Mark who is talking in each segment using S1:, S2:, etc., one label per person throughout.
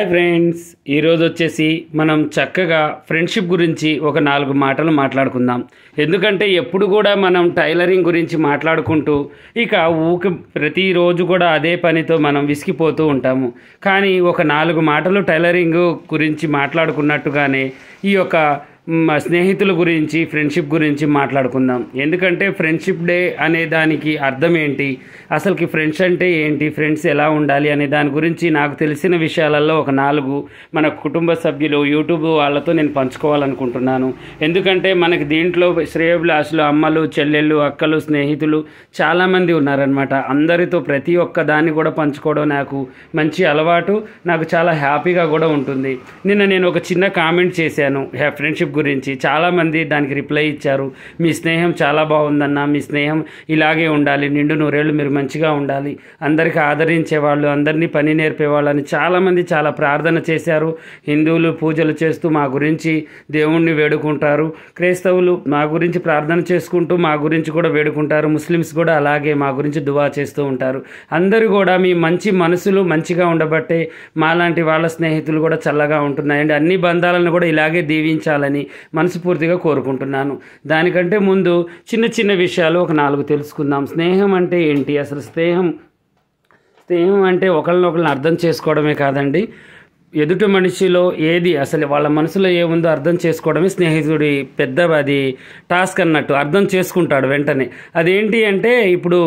S1: hi friends ఈరోజు వచ్చేసి మనం చక్కగా ఫ్రెండ్షిప్ గురించి ఒక నాలుగు మాటలు మాట్లాడుకుందాం ఎందుకంటే ఎప్పుడు కూడా మనం టైలరింగ్ గురించి మాట్లాడుకుంటూ ఇక ఊకి ప్రతిరోజు కూడా అదే పనితో మనం విసిగిపోతూ ఉంటాము కానీ ఒక నాలుగు మాటలు టైలరింగ్ గురించి మాట్లాడుకున్నట్టుగానే ఈ యొక్క స్నేహితుల గురించి ఫ్రెండ్షిప్ గురించి మాట్లాడుకుందాం ఎందుకంటే ఫ్రెండ్షిప్ డే అనే దానికి అర్థం ఏంటి అసలుకి ఫ్రెండ్స్ అంటే ఏంటి ఫ్రెండ్స్ ఎలా ఉండాలి అనే దాని గురించి నాకు తెలిసిన విషయాలలో ఒక నాలుగు మన కుటుంబ సభ్యులు యూట్యూబ్ వాళ్ళతో నేను పంచుకోవాలనుకుంటున్నాను ఎందుకంటే మనకి దీంట్లో శ్రేయోభిలాషులు అమ్మలు చెల్లెళ్ళు అక్కలు స్నేహితులు చాలామంది ఉన్నారనమాట అందరితో ప్రతి ఒక్క దాన్ని కూడా పంచుకోవడం నాకు మంచి అలవాటు నాకు చాలా హ్యాపీగా కూడా ఉంటుంది నిన్న నేను ఒక చిన్న కామెంట్ చేశాను ఫ్రెండ్షిప్ రిలేషన్షిప్ గురించి చాలామంది దానికి రిప్లై ఇచ్చారు మీ స్నేహం చాలా బాగుందన్న మీ స్నేహం ఇలాగే ఉండాలి నిండు నూరేళ్ళు మీరు మంచిగా ఉండాలి అందరికీ ఆదరించేవాళ్ళు అందరినీ పని నేర్పేవాళ్ళు అని చాలామంది చాలా ప్రార్థన చేశారు హిందువులు పూజలు చేస్తూ మా గురించి దేవుణ్ణి వేడుకుంటారు క్రైస్తవులు మా గురించి ప్రార్థన చేసుకుంటూ మా గురించి కూడా వేడుకుంటారు ముస్లిమ్స్ కూడా అలాగే మా గురించి దువా చేస్తూ ఉంటారు అందరూ కూడా మీ మంచి మనసులు మంచిగా ఉండబట్టే మాలాంటి వాళ్ళ స్నేహితులు కూడా చల్లగా ఉంటున్నాయండి అన్ని బంధాలను కూడా ఇలాగే దీవించాలని కావాలని మనస్ఫూర్తిగా కోరుకుంటున్నాను దానికంటే ముందు చిన్న చిన్న విషయాలు ఒక నాలుగు తెలుసుకుందాం స్నేహం అంటే ఏంటి అసలు స్నేహం స్నేహం అంటే ఒకళ్ళనొకళ్ళని అర్థం చేసుకోవడమే కాదండి ఎదుటి మనిషిలో ఏది అసలు వాళ్ళ మనసులో ఏముందో అర్థం చేసుకోవడమే స్నేహితుడి పెద్ద అది టాస్క్ అన్నట్టు అర్థం చేసుకుంటాడు వెంటనే అదేంటి అంటే ఇప్పుడు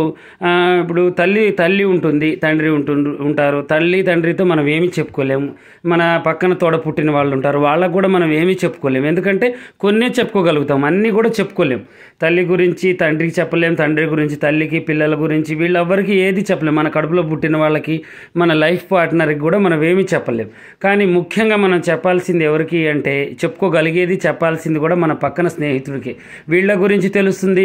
S1: ఇప్పుడు తల్లి తల్లి ఉంటుంది తండ్రి ఉంటు ఉంటారు తల్లి తండ్రితో మనం ఏమీ చెప్పుకోలేము మన పక్కన తోడ పుట్టిన వాళ్ళు ఉంటారు వాళ్ళకు కూడా మనం ఏమీ చెప్పుకోలేము ఎందుకంటే కొన్ని చెప్పుకోగలుగుతాం అన్నీ కూడా చెప్పుకోలేము తల్లి గురించి తండ్రికి చెప్పలేము తండ్రి గురించి తల్లికి పిల్లల గురించి వీళ్ళెవ్వరికి ఏది చెప్పలేము మన కడుపులో పుట్టిన వాళ్ళకి మన లైఫ్ పార్ట్నర్కి కూడా మనం ఏమీ చెప్పలేము కానీ ముఖ్యంగా మనం చెప్పాల్సింది ఎవరికి అంటే చెప్పుకోగలిగేది చెప్పాల్సింది కూడా మన పక్కన స్నేహితుడికి వీళ్ళ గురించి తెలుస్తుంది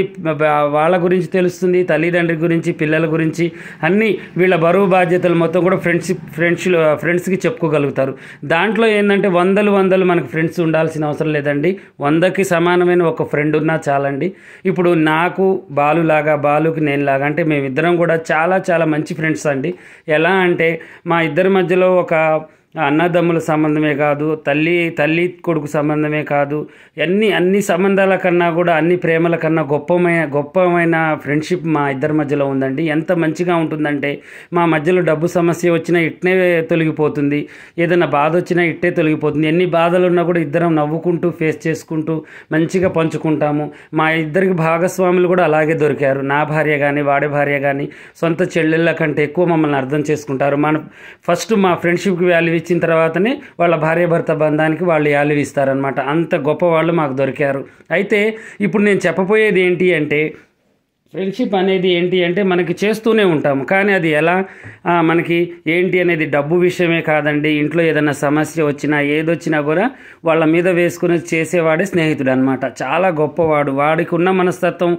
S1: వాళ్ళ గురించి తెలుస్తుంది తల్లిదండ్రి గురించి పిల్లల గురించి అన్నీ వీళ్ళ బరువు బాధ్యతలు మొత్తం కూడా ఫ్రెండ్షిప్ ఫ్రెండ్స్ ఫ్రెండ్స్కి చెప్పుకోగలుగుతారు దాంట్లో ఏంటంటే వందలు వందలు మనకు ఫ్రెండ్స్ ఉండాల్సిన అవసరం లేదండి వందకి సమానమైన ఒక ఫ్రెండ్ ఉన్నా చాలండి ఇప్పుడు నాకు బాలులాగా బాలుకి నేను లాగా అంటే మేమిద్దరం కూడా చాలా చాలా మంచి ఫ్రెండ్స్ అండి ఎలా అంటే మా ఇద్దరి మధ్యలో ఒక అన్నదమ్ముల సంబంధమే కాదు తల్లి తల్లి కొడుకు సంబంధమే కాదు అన్ని అన్ని సంబంధాల కన్నా కూడా అన్ని ప్రేమల కన్నా గొప్పమైన గొప్పమైన ఫ్రెండ్షిప్ మా ఇద్దరి మధ్యలో ఉందండి ఎంత మంచిగా ఉంటుందంటే మా మధ్యలో డబ్బు సమస్య వచ్చినా ఇట్నే తొలగిపోతుంది ఏదైనా బాధ వచ్చినా ఇట్టే తొలగిపోతుంది ఎన్ని బాధలు ఉన్నా కూడా ఇద్దరం నవ్వుకుంటూ ఫేస్ చేసుకుంటూ మంచిగా పంచుకుంటాము మా ఇద్దరికి భాగస్వాములు కూడా అలాగే దొరికారు నా భార్య కానీ వాడి భార్య కానీ సొంత చెల్లెళ్ళ కంటే ఎక్కువ మమ్మల్ని అర్థం చేసుకుంటారు మన ఫస్ట్ మా ఫ్రెండ్షిప్కి వాల్యూ ఇచ్చిన తర్వాతనే వాళ్ళ భార్యాభర్త బంధానికి వాళ్ళు యాలువిస్తారనమాట అంత గొప్ప వాళ్ళు మాకు దొరికారు అయితే ఇప్పుడు నేను చెప్పబోయేది ఏంటి అంటే ఫ్రెండ్షిప్ అనేది ఏంటి అంటే మనకి చేస్తూనే ఉంటాము కానీ అది ఎలా మనకి ఏంటి అనేది డబ్బు విషయమే కాదండి ఇంట్లో ఏదైనా సమస్య వచ్చినా ఏదొచ్చినా కూడా వాళ్ళ మీద వేసుకుని చేసేవాడే స్నేహితుడు అనమాట చాలా గొప్పవాడు వాడికి ఉన్న మనస్తత్వం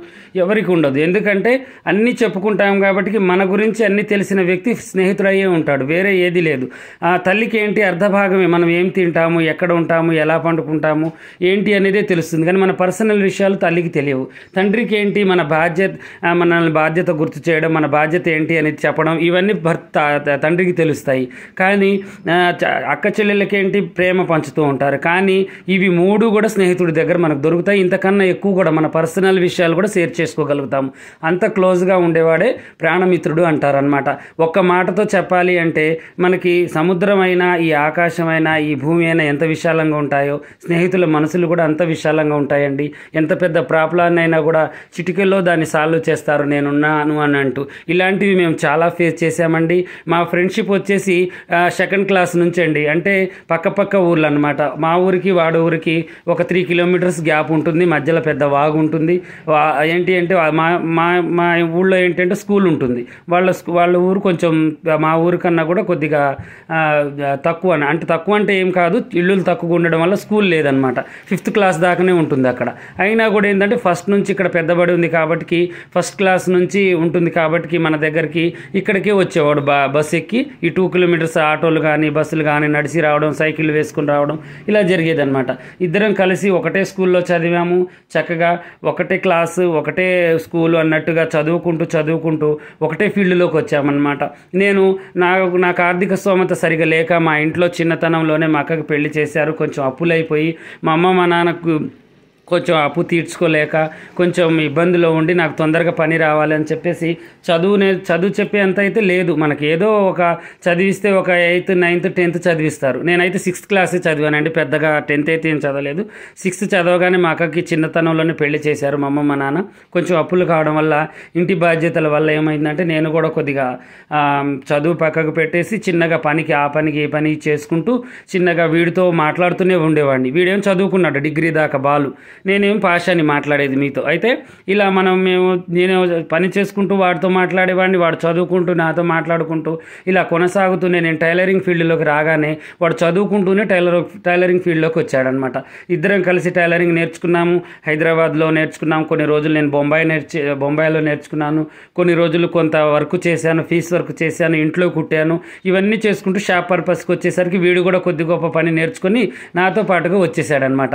S1: ఎవరికి ఉండదు ఎందుకంటే అన్నీ చెప్పుకుంటాం కాబట్టి మన గురించి అన్నీ తెలిసిన వ్యక్తి స్నేహితుడయ్యే ఉంటాడు వేరే ఏది లేదు ఆ తల్లికి ఏంటి అర్ధభాగమే మనం ఏం తింటాము ఎక్కడ ఉంటాము ఎలా పండుకుంటాము ఏంటి అనేదే తెలుస్తుంది కానీ మన పర్సనల్ విషయాలు తల్లికి తెలియవు తండ్రికి ఏంటి మన బాధ్యత మనల్ని బాధ్యత గుర్తు చేయడం మన బాధ్యత ఏంటి అని చెప్పడం ఇవన్నీ భర్త తండ్రికి తెలుస్తాయి కానీ అక్క చెల్లెళ్ళకేంటి ప్రేమ పంచుతూ ఉంటారు కానీ ఇవి మూడు కూడా స్నేహితుడి దగ్గర మనకు దొరుకుతాయి ఇంతకన్నా ఎక్కువ కూడా మన పర్సనల్ విషయాలు కూడా షేర్ చేసుకోగలుగుతాము అంత క్లోజ్గా ఉండేవాడే ప్రాణమిత్రుడు అంటారనమాట ఒక్క మాటతో చెప్పాలి అంటే మనకి అయినా ఈ ఆకాశమైనా ఈ భూమి అయినా ఎంత విశాలంగా ఉంటాయో స్నేహితుల మనసులు కూడా అంత విశాలంగా ఉంటాయండి ఎంత పెద్ద ప్రాప్లాన్ అయినా కూడా చిటికల్లో దాన్ని సాల్వ్ వాళ్ళు చేస్తారు నేనున్నాను అని అంటూ ఇలాంటివి మేము చాలా ఫేస్ చేసామండి మా ఫ్రెండ్షిప్ వచ్చేసి సెకండ్ క్లాస్ నుంచి అండి అంటే పక్క ఊర్లు అనమాట మా ఊరికి వాడు ఊరికి ఒక త్రీ కిలోమీటర్స్ గ్యాప్ ఉంటుంది మధ్యలో పెద్ద వాగు ఉంటుంది ఏంటి అంటే మా మా మా ఊళ్ళో ఏంటంటే స్కూల్ ఉంటుంది వాళ్ళ వాళ్ళ ఊరు కొంచెం మా ఊరికన్నా కూడా కొద్దిగా తక్కువ అంటే తక్కువ అంటే ఏం కాదు ఇల్లులు తక్కువ ఉండడం వల్ల స్కూల్ లేదనమాట ఫిఫ్త్ క్లాస్ దాకానే ఉంటుంది అక్కడ అయినా కూడా ఏంటంటే ఫస్ట్ నుంచి ఇక్కడ పెద్దబడి ఉంది కాబట్టి ఫస్ట్ క్లాస్ నుంచి ఉంటుంది కాబట్టి మన దగ్గరికి ఇక్కడికే వచ్చేవాడు బా బస్ ఎక్కి ఈ టూ కిలోమీటర్స్ ఆటోలు కానీ బస్సులు కానీ నడిచి రావడం సైకిల్ వేసుకుని రావడం ఇలా జరిగేదనమాట ఇద్దరం కలిసి ఒకటే స్కూల్లో చదివాము చక్కగా ఒకటే క్లాసు ఒకటే స్కూల్ అన్నట్టుగా చదువుకుంటూ చదువుకుంటూ ఒకటే ఫీల్డ్లోకి వచ్చామన్నమాట నేను నాకు నాకు ఆర్థిక స్తోమత సరిగా లేక మా ఇంట్లో చిన్నతనంలోనే మా అక్కకి పెళ్లి చేశారు కొంచెం అప్పులైపోయి మా అమ్మ మా నాన్నకు కొంచెం అప్పు తీర్చుకోలేక కొంచెం ఇబ్బందిలో ఉండి నాకు తొందరగా పని రావాలని చెప్పేసి చదువునే చదువు చెప్పేంత అయితే లేదు మనకి ఏదో ఒక చదివిస్తే ఒక ఎయిత్ నైన్త్ టెన్త్ చదివిస్తారు నేనైతే సిక్స్త్ క్లాస్ చదివానండి పెద్దగా టెన్త్ అయితే ఏం చదవలేదు సిక్స్త్ చదవగానే మా అక్కకి చిన్నతనంలోనే పెళ్లి చేశారు మా అమ్మ మా నాన్న కొంచెం అప్పులు కావడం వల్ల ఇంటి బాధ్యతల వల్ల ఏమైందంటే నేను కూడా కొద్దిగా చదువు పక్కకు పెట్టేసి చిన్నగా పనికి ఆ పనికి ఏ పని చేసుకుంటూ చిన్నగా వీడితో మాట్లాడుతూనే ఉండేవాడిని వీడేం చదువుకున్నాడు డిగ్రీ దాకా బాలు నేనేం పాషాని మాట్లాడేది మీతో అయితే ఇలా మనం మేము నేను పని చేసుకుంటూ వాడితో మాట్లాడేవాడిని వాడు చదువుకుంటూ నాతో మాట్లాడుకుంటూ ఇలా కొనసాగుతూనే నేను టైలరింగ్ ఫీల్డ్లోకి రాగానే వాడు చదువుకుంటూనే టైలర్ టైలరింగ్ ఫీల్డ్లోకి వచ్చాడనమాట ఇద్దరం కలిసి టైలరింగ్ నేర్చుకున్నాము హైదరాబాద్లో నేర్చుకున్నాము కొన్ని రోజులు నేను బొంబాయి నేర్చి బొంబాయిలో నేర్చుకున్నాను కొన్ని రోజులు కొంత వర్క్ చేశాను ఫీస్ వర్క్ చేశాను ఇంట్లో కుట్టాను ఇవన్నీ చేసుకుంటూ షాప్ పర్పస్కి వచ్చేసరికి వీడు కూడా కొద్ది గొప్ప పని నేర్చుకొని నాతో పాటుగా వచ్చేసాడనమాట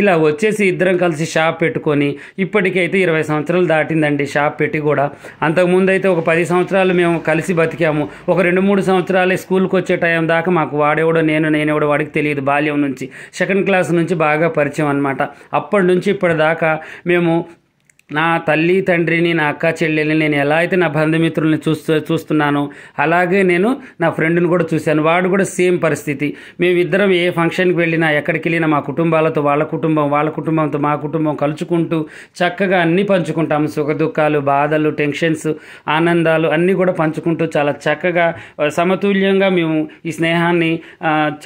S1: ఇలా వచ్చేసి ఇద్దరం ఇద్దరం కలిసి షాప్ పెట్టుకొని ఇప్పటికైతే ఇరవై సంవత్సరాలు దాటిందండి షాప్ పెట్టి కూడా అంతకుముందు అయితే ఒక పది సంవత్సరాలు మేము కలిసి బతికాము ఒక రెండు మూడు సంవత్సరాలే స్కూల్కి వచ్చే టైం దాకా మాకు వాడేవాడో నేను నేనేవాడో వాడికి తెలియదు బాల్యం నుంచి సెకండ్ క్లాస్ నుంచి బాగా పరిచయం అనమాట అప్పటి నుంచి ఇప్పటిదాకా మేము నా తల్లి తండ్రిని నా అక్క చెల్లెల్ని నేను ఎలా అయితే నా బంధుమిత్రుల్ని చూస్తూ చూస్తున్నానో అలాగే నేను నా ఫ్రెండ్ని కూడా చూశాను వాడు కూడా సేమ్ పరిస్థితి మేమిద్దరం ఏ ఫంక్షన్కి వెళ్ళినా ఎక్కడికి వెళ్ళినా మా కుటుంబాలతో వాళ్ళ కుటుంబం వాళ్ళ కుటుంబంతో మా కుటుంబం కలుచుకుంటూ చక్కగా అన్నీ పంచుకుంటాము సుఖ దుఃఖాలు బాధలు టెన్షన్స్ ఆనందాలు అన్నీ కూడా పంచుకుంటూ చాలా చక్కగా సమతుల్యంగా మేము ఈ స్నేహాన్ని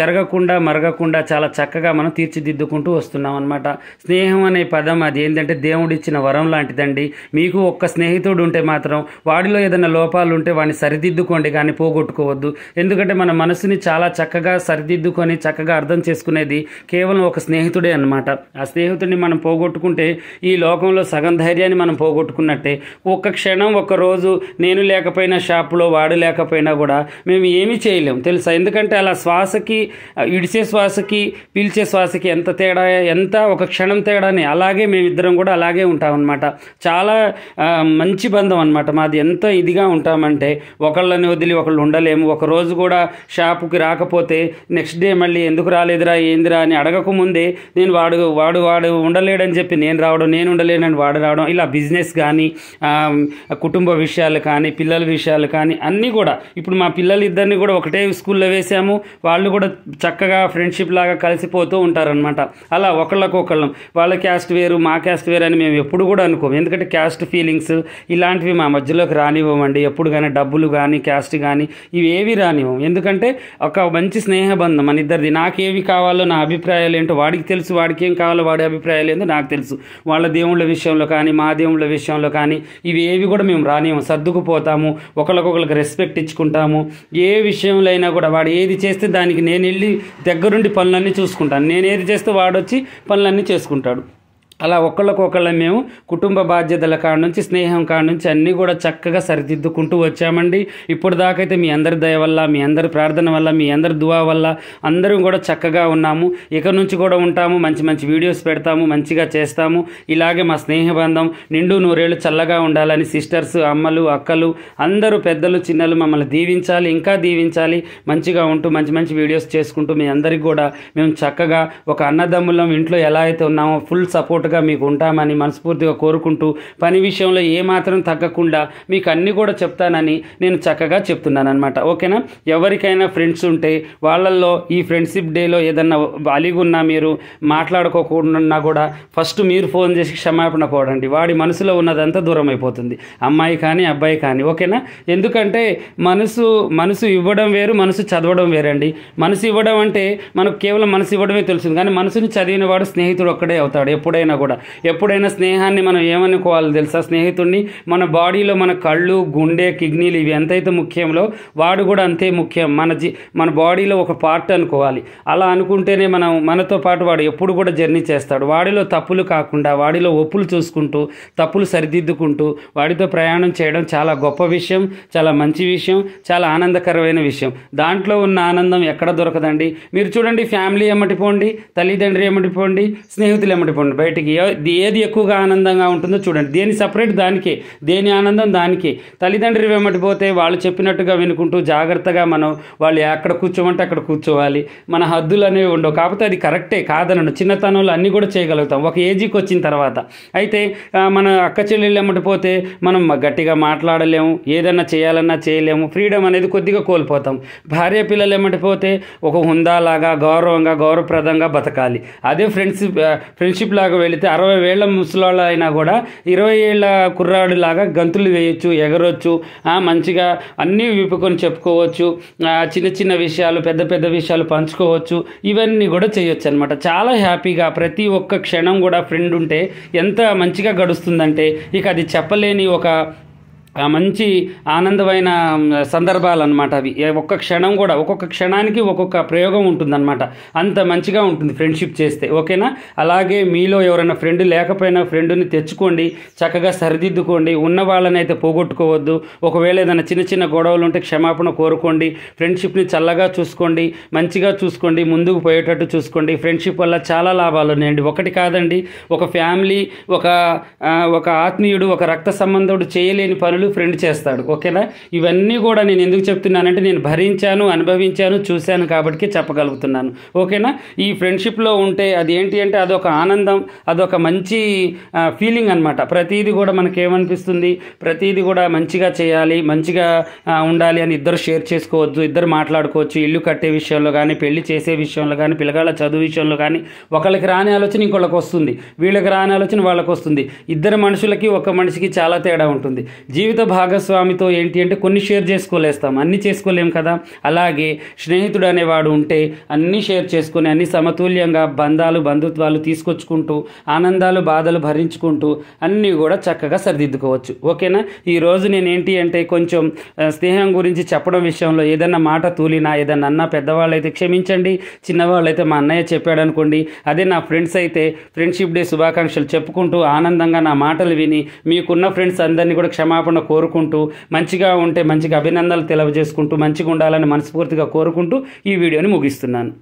S1: చెరగకుండా మరగకుండా చాలా చక్కగా మనం తీర్చిదిద్దుకుంటూ వస్తున్నాం అనమాట స్నేహం అనే పదం అది ఏంటంటే దేవుడిచ్చిన వరంలో లాంటిదండి మీకు ఒక్క స్నేహితుడు ఉంటే మాత్రం వాడిలో ఏదైనా లోపాలు ఉంటే వాడిని సరిదిద్దుకోండి కానీ పోగొట్టుకోవద్దు ఎందుకంటే మన మనసుని చాలా చక్కగా సరిదిద్దుకొని చక్కగా అర్థం చేసుకునేది కేవలం ఒక స్నేహితుడే అనమాట ఆ స్నేహితుడిని మనం పోగొట్టుకుంటే ఈ లోకంలో సగం ధైర్యాన్ని మనం పోగొట్టుకున్నట్టే ఒక్క క్షణం ఒక రోజు నేను లేకపోయినా షాపులో వాడు లేకపోయినా కూడా మేము ఏమీ చేయలేము తెలుసా ఎందుకంటే అలా శ్వాసకి ఇడిచే శ్వాసకి పీల్చే శ్వాసకి ఎంత తేడా ఎంత ఒక క్షణం తేడాని అలాగే మేమిద్దరం కూడా అలాగే ఉంటామన్నమాట చాలా మంచి బంధం అనమాట మాది ఎంత ఇదిగా ఉంటామంటే ఒకళ్ళని వదిలి ఒకళ్ళు ఉండలేము ఒకరోజు కూడా షాపుకి రాకపోతే నెక్స్ట్ డే మళ్ళీ ఎందుకు రాలేదురా ఏందిరా అని అడగకముందే నేను వాడు వాడు వాడు ఉండలేడని చెప్పి నేను రావడం నేను ఉండలేనని వాడు రావడం ఇలా బిజినెస్ కానీ కుటుంబ విషయాలు కానీ పిల్లల విషయాలు కానీ అన్నీ కూడా ఇప్పుడు మా పిల్లలు ఇద్దరిని కూడా ఒకటే స్కూల్లో వేసాము వాళ్ళు కూడా చక్కగా ఫ్రెండ్షిప్ లాగా కలిసిపోతూ ఉంటారనమాట అలా ఒకళ్ళకొకళ్ళం వాళ్ళ క్యాస్ట్ వేరు మా క్యాస్ట్ వేరు అని మేము ఎప్పుడు కూడా అనుకోము ఎందుకంటే క్యాస్ట్ ఫీలింగ్స్ ఇలాంటివి మా మధ్యలోకి రానివ్వమండి ఎప్పుడు కానీ డబ్బులు కానీ క్యాస్ట్ కానీ ఇవి ఏవి రానివ్వం ఎందుకంటే ఒక మంచి స్నేహబంధం మన ఇద్దరిది నాకేవి కావాలో నా అభిప్రాయాలు ఏంటో వాడికి తెలుసు వాడికి ఏం కావాలో వాడి అభిప్రాయాలు ఏంటో నాకు తెలుసు వాళ్ళ దేవుళ్ళ విషయంలో కానీ మా దేవుళ్ళ విషయంలో కానీ ఇవి ఏవి కూడా మేము రానివ్వం సర్దుకుపోతాము ఒకరికొకరికి రెస్పెక్ట్ ఇచ్చుకుంటాము ఏ విషయంలో అయినా కూడా వాడు ఏది చేస్తే దానికి నేను వెళ్ళి దగ్గరుండి పనులన్నీ చూసుకుంటాను నేను ఏది చేస్తే వాడొచ్చి పనులన్నీ చేసుకుంటాడు అలా ఒకళ్ళకొకళ్ళ మేము కుటుంబ బాధ్యతల కాడ నుంచి స్నేహం కాడ నుంచి అన్నీ కూడా చక్కగా సరిదిద్దుకుంటూ వచ్చామండి ఇప్పుడు దాకైతే మీ అందరి దయ వల్ల మీ అందరి ప్రార్థన వల్ల మీ అందరి దువా వల్ల అందరం కూడా చక్కగా ఉన్నాము ఇక నుంచి కూడా ఉంటాము మంచి మంచి వీడియోస్ పెడతాము మంచిగా చేస్తాము ఇలాగే మా స్నేహ బంధం నిండు నూరేళ్ళు చల్లగా ఉండాలని సిస్టర్స్ అమ్మలు అక్కలు అందరూ పెద్దలు చిన్నలు మమ్మల్ని దీవించాలి ఇంకా దీవించాలి మంచిగా ఉంటూ మంచి మంచి వీడియోస్ చేసుకుంటూ మీ అందరికి కూడా మేము చక్కగా ఒక అన్నదమ్ములం ఇంట్లో ఎలా అయితే ఉన్నామో ఫుల్ సపోర్ట్ తోడుగా మీకు ఉంటామని మనస్ఫూర్తిగా కోరుకుంటూ పని విషయంలో ఏమాత్రం తగ్గకుండా మీకు అన్నీ కూడా చెప్తానని నేను చక్కగా చెప్తున్నాను అనమాట ఓకేనా ఎవరికైనా ఫ్రెండ్స్ ఉంటే వాళ్ళల్లో ఈ ఫ్రెండ్షిప్ డేలో ఏదన్నా అలిగున్నా మీరు మాట్లాడుకోకుండా కూడా ఫస్ట్ మీరు ఫోన్ చేసి క్షమాపణ కోడండి వాడి మనసులో ఉన్నదంతా దూరం అయిపోతుంది అమ్మాయి కానీ అబ్బాయి కానీ ఓకేనా ఎందుకంటే మనసు మనసు ఇవ్వడం వేరు మనసు చదవడం వేరండి మనసు ఇవ్వడం అంటే మనకు కేవలం మనసు ఇవ్వడమే తెలుస్తుంది కానీ మనసుని చదివిన వాడు స్నేహితుడు ఒక్కడే అవుతాడు ఎప్పుడైనా కూడా ఎప్పుడైనా స్నేహాన్ని మనం ఏమనుకోవాలి తెలుసా స్నేహితుడిని మన బాడీలో మన కళ్ళు గుండె కిడ్నీలు ఇవి ఎంతైతే ముఖ్యంలో వాడు కూడా అంతే ముఖ్యం మన జీ మన బాడీలో ఒక పార్ట్ అనుకోవాలి అలా అనుకుంటేనే మనం మనతో పాటు వాడు ఎప్పుడు కూడా జర్నీ చేస్తాడు వాడిలో తప్పులు కాకుండా వాడిలో ఒప్పులు చూసుకుంటూ తప్పులు సరిదిద్దుకుంటూ వాడితో ప్రయాణం చేయడం చాలా గొప్ప విషయం చాలా మంచి విషయం చాలా ఆనందకరమైన విషయం దాంట్లో ఉన్న ఆనందం ఎక్కడ దొరకదండి మీరు చూడండి ఫ్యామిలీ ఎమ్మటిపోండి తల్లిదండ్రులు ఏమటిపోండి స్నేహితులు ఎమ్మటిపోండి బయటికి మనకి ఏది ఎక్కువగా ఆనందంగా ఉంటుందో చూడండి దేని సపరేట్ దానికి దేని ఆనందం దానికి తల్లిదండ్రులు వెంబడిపోతే వాళ్ళు చెప్పినట్టుగా వినుకుంటూ జాగ్రత్తగా మనం వాళ్ళు ఎక్కడ కూర్చోమంటే అక్కడ కూర్చోవాలి మన హద్దులు అనేవి ఉండవు కాకపోతే అది కరెక్టే కాదనను చిన్నతనంలో అన్నీ కూడా చేయగలుగుతాం ఒక ఏజీకి వచ్చిన తర్వాత అయితే మన అక్క చెల్లెళ్ళు వెంబడిపోతే మనం గట్టిగా మాట్లాడలేము ఏదన్నా చేయాలన్నా చేయలేము ఫ్రీడమ్ అనేది కొద్దిగా కోల్పోతాం భార్య పిల్లలు ఏమంటిపోతే ఒక హుందాలాగా గౌరవంగా గౌరవప్రదంగా బతకాలి అదే ఫ్రెండ్షిప్ ఫ్రెండ్షిప్ లాగా వెళ్ళి వెళితే అరవై వేల ముసలాళ్ళు అయినా కూడా ఇరవై ఏళ్ళ కుర్రాడిలాగా గంతులు వేయొచ్చు ఎగరొచ్చు మంచిగా అన్నీ విప్పుకొని చెప్పుకోవచ్చు చిన్న చిన్న విషయాలు పెద్ద పెద్ద విషయాలు పంచుకోవచ్చు ఇవన్నీ కూడా చేయొచ్చు అనమాట చాలా హ్యాపీగా ప్రతి ఒక్క క్షణం కూడా ఫ్రెండ్ ఉంటే ఎంత మంచిగా గడుస్తుందంటే ఇక అది చెప్పలేని ఒక మంచి ఆనందమైన సందర్భాలు అనమాట అవి ఒక్క క్షణం కూడా ఒక్కొక్క క్షణానికి ఒక్కొక్క ప్రయోగం ఉంటుందన్నమాట అంత మంచిగా ఉంటుంది ఫ్రెండ్షిప్ చేస్తే ఓకేనా అలాగే మీలో ఎవరైనా ఫ్రెండ్ లేకపోయినా ఫ్రెండ్ని తెచ్చుకోండి చక్కగా సరిదిద్దుకోండి ఉన్న వాళ్ళని అయితే పోగొట్టుకోవద్దు ఒకవేళ ఏదైనా చిన్న చిన్న గొడవలు ఉంటే క్షమాపణ కోరుకోండి ఫ్రెండ్షిప్ని చల్లగా చూసుకోండి మంచిగా చూసుకోండి ముందుకు పోయేటట్టు చూసుకోండి ఫ్రెండ్షిప్ వల్ల చాలా లాభాలు ఉన్నాయండి ఒకటి కాదండి ఒక ఫ్యామిలీ ఒక ఒక ఆత్మీయుడు ఒక రక్త సంబంధుడు చేయలేని పనులు ఫ్రెండ్లు ఫ్రెండ్ చేస్తాడు ఓకేనా ఇవన్నీ కూడా నేను ఎందుకు చెప్తున్నానంటే నేను భరించాను అనుభవించాను చూశాను కాబట్టి చెప్పగలుగుతున్నాను ఓకేనా ఈ ఫ్రెండ్షిప్లో ఉంటే అది ఏంటి అంటే అదొక ఆనందం అదొక మంచి ఫీలింగ్ అనమాట ప్రతీది కూడా మనకి ఏమనిపిస్తుంది ప్రతిదీ కూడా మంచిగా చేయాలి మంచిగా ఉండాలి అని ఇద్దరు షేర్ చేసుకోవచ్చు ఇద్దరు మాట్లాడుకోవచ్చు ఇల్లు కట్టే విషయంలో కానీ పెళ్లి చేసే విషయంలో కానీ పిల్లగాళ్ళ చదువు విషయంలో కానీ ఒకళ్ళకి రాని ఆలోచన ఇంకొకళ్ళకి వస్తుంది వీళ్ళకి రాని ఆలోచన వాళ్ళకి వస్తుంది ఇద్దరు మనుషులకి ఒక మనిషికి చాలా తేడా ఉంటుంది జీవితం జీవిత భాగస్వామితో ఏంటి అంటే కొన్ని షేర్ చేసుకోలేస్తాం అన్నీ చేసుకోలేం కదా అలాగే స్నేహితుడు అనేవాడు ఉంటే అన్నీ షేర్ చేసుకుని అన్ని సమతుల్యంగా బంధాలు బంధుత్వాలు తీసుకొచ్చుకుంటూ ఆనందాలు బాధలు భరించుకుంటూ అన్నీ కూడా చక్కగా సరిదిద్దుకోవచ్చు ఓకేనా ఈరోజు ఏంటి అంటే కొంచెం స్నేహం గురించి చెప్పడం విషయంలో ఏదన్నా మాట తూలినా ఏదన్నా అన్న పెద్దవాళ్ళు అయితే క్షమించండి చిన్నవాళ్ళు అయితే మా అన్నయ్య చెప్పాడు అనుకోండి అదే నా ఫ్రెండ్స్ అయితే ఫ్రెండ్షిప్ డే శుభాకాంక్షలు చెప్పుకుంటూ ఆనందంగా నా మాటలు విని మీకున్న ఫ్రెండ్స్ అందరినీ కూడా క్షమాపణ కోరుకుంటూ మంచిగా ఉంటే మంచిగా అభినందనలు తెలియజేసుకుంటూ మంచిగా ఉండాలని మనస్ఫూర్తిగా కోరుకుంటూ ఈ వీడియోని ముగిస్తున్నాను